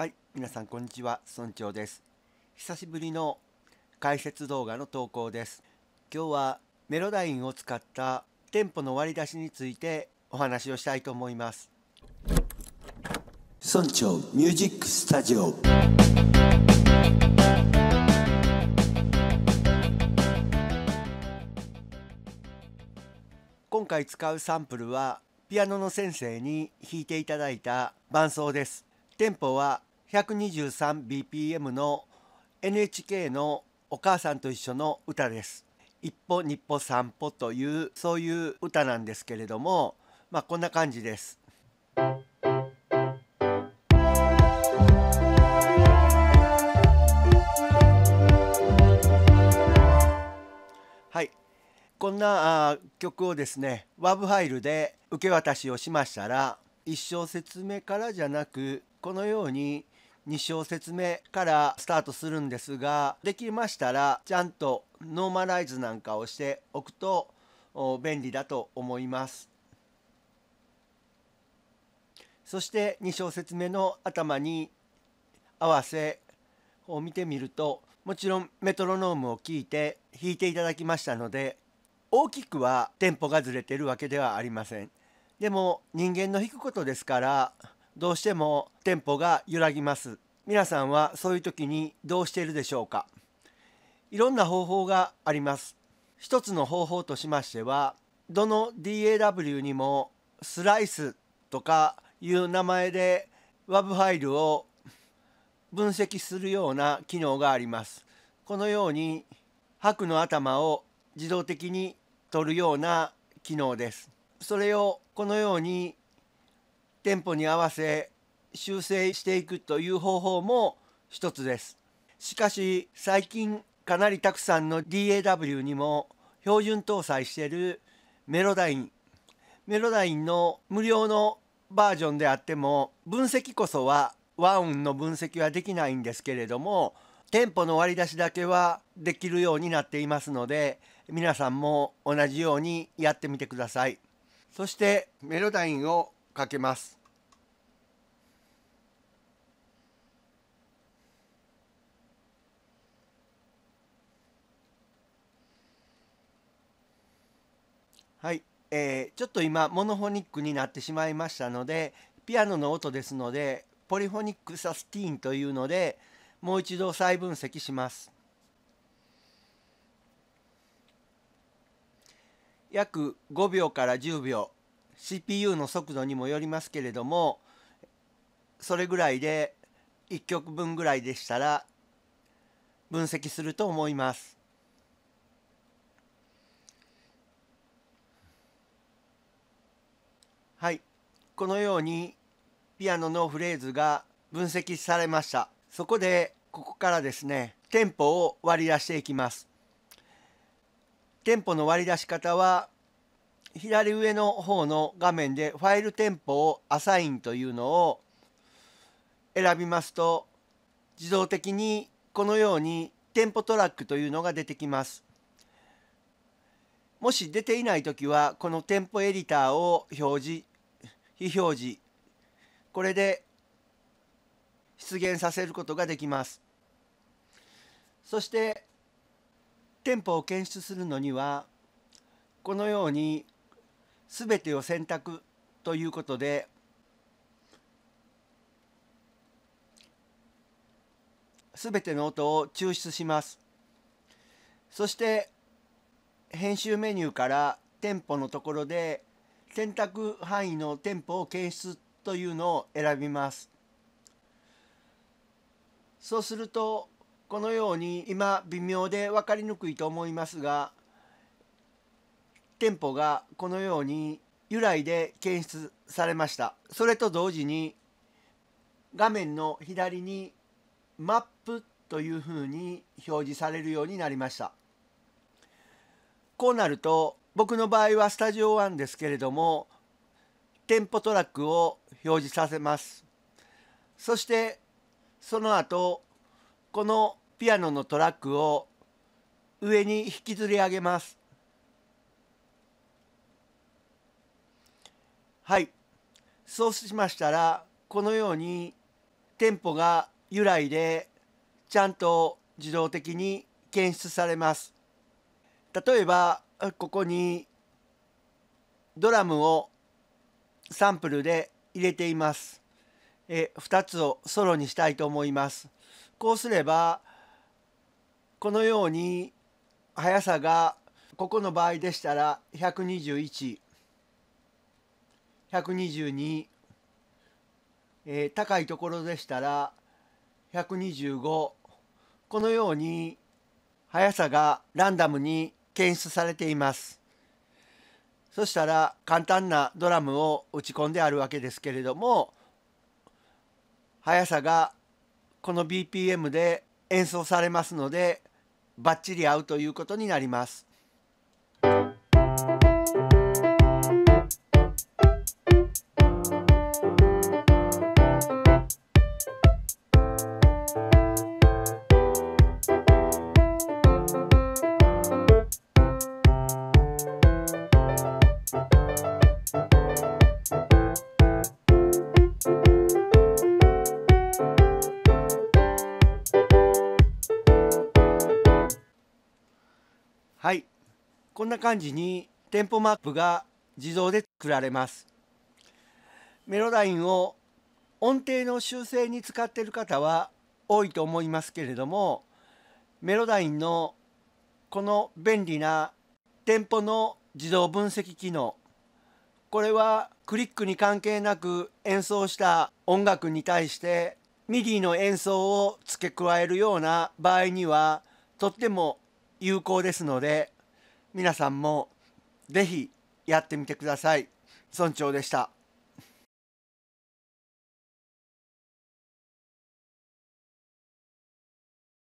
はい皆さんこんにちは村長です久しぶりの解説動画の投稿です今日はメロダインを使ったテンポの割り出しについてお話をしたいと思います村長ミュージックスタジオ今回使うサンプルはピアノの先生に弾いていただいた伴奏ですテンポは 123bpm の NHK のお母さんと一緒の歌です。一歩二歩三歩というそういう歌なんですけれども、まあ、こんな感じです。はい、こんな曲をですね WAV ファイルで受け渡しをしましたら一生説明からじゃなくこのように2小節目からスタートするんですができましたらちゃんとノーマライズなんかをしておくと便利だと思います。そして2小節目の頭に合わせを見てみるともちろんメトロノームを聞いて弾いていただきましたので大きくはテンポがずれてるわけではありません。でも人間の弾くことですからどうしてもテンポが揺らぎます皆さんはそういう時にどうしているでしょうかいろんな方法があります一つの方法としましてはどの DAW にもスライスとかいう名前で WAV ファイルを分析するような機能がありますこのように白の頭を自動的に取るような機能ですそれをこのように店舗に合わせ修正していくという方法も一つです。しかし最近かなりたくさんの DAW にも標準搭載しているメロダインメロダインの無料のバージョンであっても分析こそは和音の分析はできないんですけれどもテンポの割り出しだけはできるようになっていますので皆さんも同じようにやってみてくださいそしてメロダインをかけますはい、えー、ちょっと今モノフォニックになってしまいましたのでピアノの音ですのでポリフォニックサスティーンというのでもう一度再分析します。約5秒から10秒 CPU の速度にもよりますけれどもそれぐらいで1曲分ぐらいでしたら分析すると思います。はい、このようにピアノのフレーズが分析されました。そこでここからですね、テンポを割り出していきます。テンポの割り出し方は左上の方の画面でファイル店舗をアサインというのを選びますと自動的にこのように店舗トラックというのが出てきます。もし出ていない時はこの店舗エディターを表示非表示これで出現させることができます。そして店舗を検出するのにはこのように全てを選択ということで全ての音を抽出しますそして編集メニューからテンポのところで選択範囲のテンポを検出というのを選びますそうするとこのように今微妙で分かりにくいと思いますが店舗がこのように由来で検出されましたそれと同時に画面の左にマップというふうに表示されるようになりましたこうなると僕の場合はスタジオ1ですけれども店舗トラックを表示させますそしてその後このピアノのトラックを上に引きずり上げますはいそうしましたらこのようにテンポが由来でちゃんと自動的に検出されます例えばここにドラムをサンプルで入れていますえ2つをソロにしたいと思いますこうすればこのように速さがここの場合でしたら121 122、えー、高いところでしたら125このように速さがランダムに検出されていますそしたら簡単なドラムを打ち込んであるわけですけれども速さがこの BPM で演奏されますのでバッチリ合うということになります。こんな感じに店舗マップが自動で作られます。メロダインを音程の修正に使っている方は多いと思いますけれどもメロダインのこの便利な店舗の自動分析機能これはクリックに関係なく演奏した音楽に対して MIDI の演奏を付け加えるような場合にはとっても有効ですので皆さんもぜひやってみてください。村長でした。